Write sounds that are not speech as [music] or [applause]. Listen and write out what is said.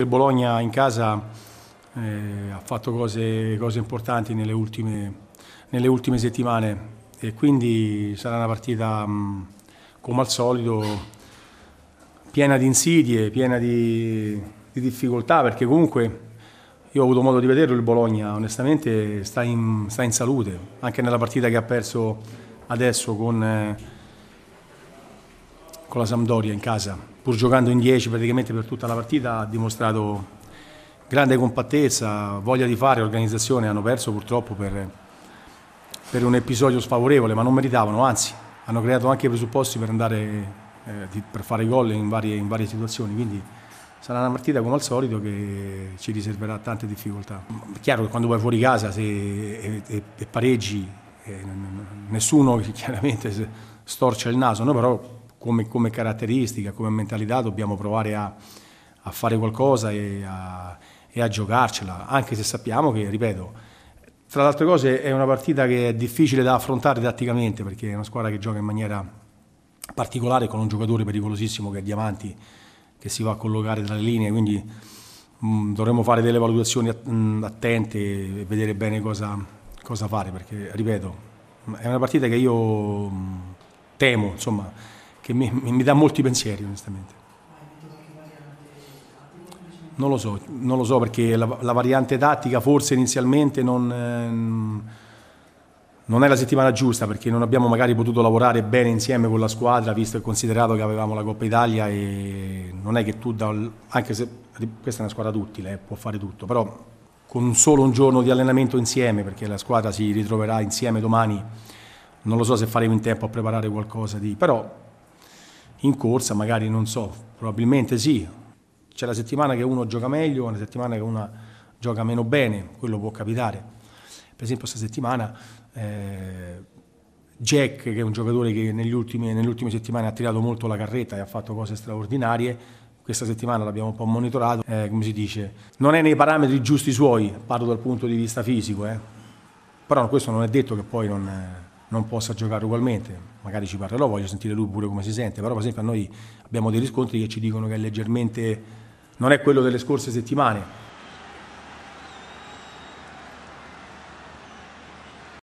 Il Bologna in casa eh, ha fatto cose, cose importanti nelle ultime, nelle ultime, settimane e quindi sarà una partita mh, mm, come al solito piena di insidie, piena di, di difficoltà perché comunque io ho avuto modo di vederlo il Bologna, onestamente sta in, sta in salute, anche nella partita che ha perso adesso con... Eh, con la Sampdoria in casa, pur giocando in 10 praticamente per tutta la partita, ha dimostrato grande compattezza, voglia di fare, organizzazione, hanno perso purtroppo per, per un episodio sfavorevole, ma non meritavano, anzi hanno creato anche i presupposti per andare eh, di, per fare gol in varie, in varie situazioni, quindi sarà una partita come al solito che ci riserverà tante difficoltà. È mm, chiaro che quando vai fuori casa se, e, e, e pareggi, eh, nessuno [laughs] chiaramente storce il naso, noi però come, come caratteristica, come mentalità dobbiamo provare a, a fare qualcosa e a, e a, giocarcela, anche se sappiamo che, ripeto, tra le altre cose è una partita che è difficile da affrontare tatticamente perché è una squadra che gioca in maniera particolare con un giocatore pericolosissimo che è Diamanti che si va a collocare tra le linee, quindi mh, mm, dovremmo fare delle valutazioni mm, attente e vedere bene cosa, cosa fare perché, ripeto, è una partita che io mh, mm, temo, insomma, che mi, mi dà molti pensieri onestamente. Non lo so, non lo so perché la, la variante tattica forse inizialmente non, eh, non è la settimana giusta perché non abbiamo magari potuto lavorare bene insieme con la squadra visto e considerato che avevamo la Coppa Italia e non è che tu, da, anche se questa è una squadra duttile, eh, può fare tutto, però con solo un giorno di allenamento insieme perché la squadra si ritroverà insieme domani, non lo so se faremo in tempo a preparare qualcosa di... però in corsa, magari non so, probabilmente sì. C'è la settimana che uno gioca meglio, una settimana che uno gioca meno bene, quello può capitare. Per esempio questa settimana eh, Jack, che è un giocatore che negli ultimi, nelle ultime settimane ha tirato molto la carretta e ha fatto cose straordinarie, questa settimana l'abbiamo un po' monitorato, eh, come si dice, non è nei parametri giusti suoi, parlo dal punto di vista fisico, eh. però questo non è detto che poi non... È eh, non possa giocare ugualmente. Magari ci parlerò, voglio sentire lui pure come si sente, però per esempio a noi abbiamo dei riscontri che ci dicono che è leggermente non è quello delle scorse settimane.